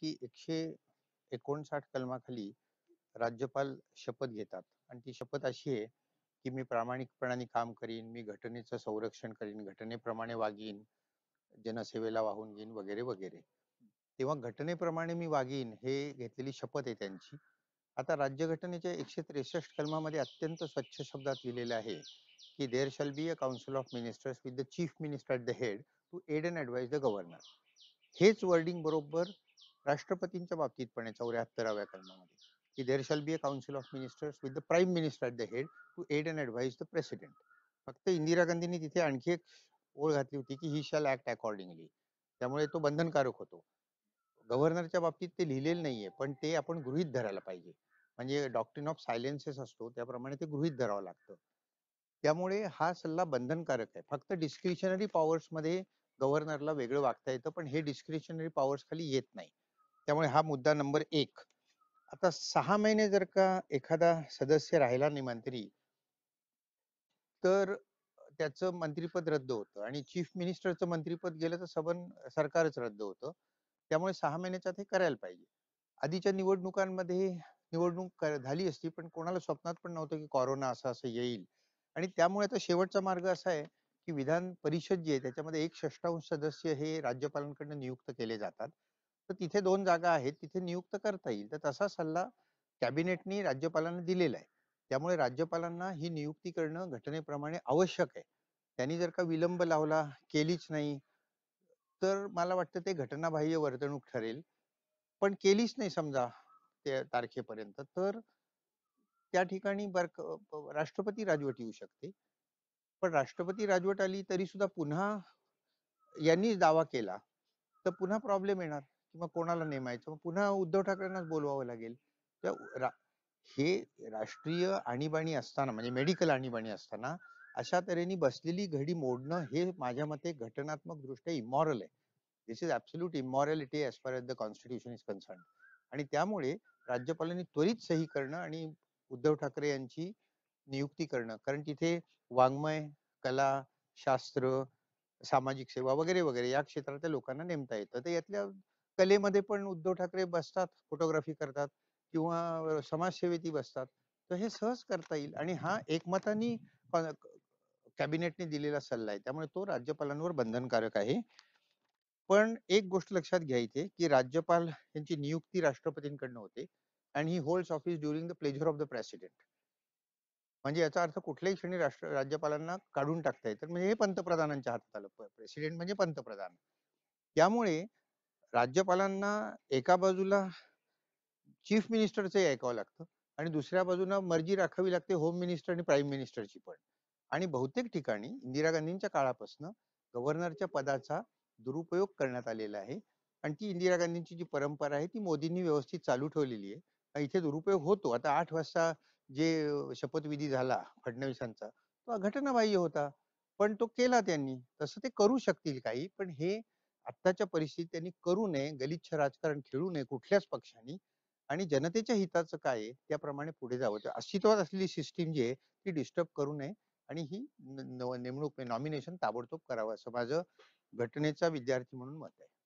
की एकशे एकोणसाठ कलमाखाली राज्यपाल शपथ घेतात आणि ती शपथ अशी आहे की मी प्रामाणिकपणाने काम करीन मी घटनेचं संरक्षण करीन घटनेप्रमाणे वागीन जनसेवेला वाहून घेईन वगैरे वगैरे तेव्हा घटनेप्रमाणे मी वागीन हे घेतलेली शपथ आहे त्यांची आता राज्यघटनेच्या एकशे त्रेसष्ट कलमामध्ये अत्यंत स्वच्छ शब्दात लिहिलेलं आहे की there shall be a council of ministers with the chief minister the head to aid and advise the governor हेच वर्डिंग बरोबर राष्ट्रपतींच्या बाबतीत पण आहे चौऱ्याहत्तराव्या कलमामध्ये की there shall be a council of ministers with the prime minister at the head to aid and advise the president फक्त इंदिरा गांधींनी तिथे आणखी एक ओळ घातली होती की ही शाल ऍक्ट अकॉर्डिंगली त्यामुळे तो बंधनकारक होतो गव्हर्नरच्या बाबतीत ते लिहिलेलं नाहीये पण ते आपण गृहित धरायला पाहिजे म्हणजे डॉक्टरिन ऑफ सायलेन्सेस असतो त्याप्रमाणे ते गृहित धरावं लागतं त्यामुळे हा सल्ला बंधनकारक आहे फक्त डिस्क्रिशनरी पॉवर्स मध्ये गव्हर्नरला वेगळं वागता येतं पण हे डिस्क्रिशनरी पॉवर्स खाली येत नाही त्यामुळे हा मुद्दा नंबर एक आता सहा महिने जर का एखादा सदस्य राहिला नाही मंत्री तर त्याचं मंत्रीपद रद्द होतं आणि चीफ मिनिस्टरचं मंत्रीपद गेलं तर सबन सरकारच रद्द होतं त्यामुळे सहा महिन्याचा हे करायला पाहिजे आधीच्या निवडणुकांमध्ये निवडणूक झाली असती पण कोणाला स्वप्नात पण नव्हतं की कोरोना असं असं येईल आणि त्यामुळे आता शेवटचा मार्ग असा आहे की विधान परिषद जी आहे त्याच्यामध्ये एक षष्टांश सदस्य हे राज्यपालांकडनं नियुक्त केले जातात तर तिथे दोन जागा आहेत तिथे नियुक्त करता येईल तर तसा सल्ला कॅबिनेटनी राज्यपालांना दिलेला आहे त्यामुळे राज्यपालांना ही नियुक्ती करणं घटनेप्रमाणे आवश्यक आहे त्यांनी जर का विलंब लावला केलीच नाही तर मला वाटतं ते घटनाबाह्य वर्तणूक ठरेल पण केलीच नाही समजा त्या तारखेपर्यंत तर त्या ठिकाणी राष्ट्रपती राजवट येऊ शकते पण राष्ट्रपती राजवट आली तरी सुद्धा पुन्हा यांनी दावा केला तर पुन्हा प्रॉब्लेम येणार किंवा कोणाला नेमायचं पुन्हा उद्धव ठाकरेंनाच बोलवावं लागेल हे राष्ट्रीय आणीबाणी असताना म्हणजे मेडिकल आणीबाणी असताना अशा तऱ्हेने बसलेली घडी मोडणं हे माझ्या मते घटनात्मक दृष्ट्या इमॉरल आहे this is absolute immorality as far as the constitution is concern आणि त्यामुळे राज्यपालांनी त्वरित सही करणं आणि उद्धव ठाकरे यांची नियुक्ती करणं कारण तिथे वाङ्मय कला शास्त्र सामाजिक सेवा वगैरे वगैरे या क्षेत्रातल्या लोकांना नेमता येतं तर यातल्या कलेमध्ये पण उद्धव ठाकरे बसतात फोटोग्राफी करतात किंवा समाजसेवेती बसतात तर हे सहज करता येईल आणि हा एकमतानी कॅबिनेटने दिलेला सल्ला आहे त्यामुळे तो राज्यपालांवर बंधनकारक आहे पण एक गोष्ट लक्षात घ्यायची की राज्यपाल यांची नियुक्ती राष्ट्रपतींकडनं होते and he hold office during the pleasure of the president म्हणजे याचा अर्थ कुठल्याही क्षणी राष्ट्र राज्यपालांना काढून टाकता येतं म्हणजे हे पंतप्रधानांच्या हातात आलं प्रेसिडेंट म्हणजे पंतप्रधान त्यामुळे राज्यपालांना एका बाजूला चीफ मिनिस्टरचंही ऐकावं लागतं आणि दुसऱ्या बाजूला मर्जी राखावी लागते होम मिनिस्टर आणि प्राईम मिनिस्टरची पण आणि बहुतेक ठिकाणी इंदिरा गांधींच्या काळापासून गव्हर्नरच्या पदाचा दुरुपयोग करण्यात आलेला आहे आणि ती इंदिरा गांधींची जी परंपरा आहे ती मोदींनी व्यवस्थित चालू ठेवलेली आहे इथे दुरुपयोग होतो आता आठ वाजता जे शपथविधी झाला फडणवीसांचा तो घटनाबाह्य होता पण तो केला त्यांनी तसं ते करू शकतील काही पण हे आत्ताच्या परिस्थितीत त्यांनी करू नये गलिच्छ राजकारण खेळू नये कुठल्याच पक्षाने आणि जनतेच्या हिताचं काय आहे त्याप्रमाणे पुढे जावं अस्तित्वात असलेली सिस्टीम जी आहे ती डिस्टर्ब करू नये आणि ही नेमणूक नॉमिनेशन ताबडतोब करावं असं माझं घटनेचा विद्यार्थी म्हणून मत आहे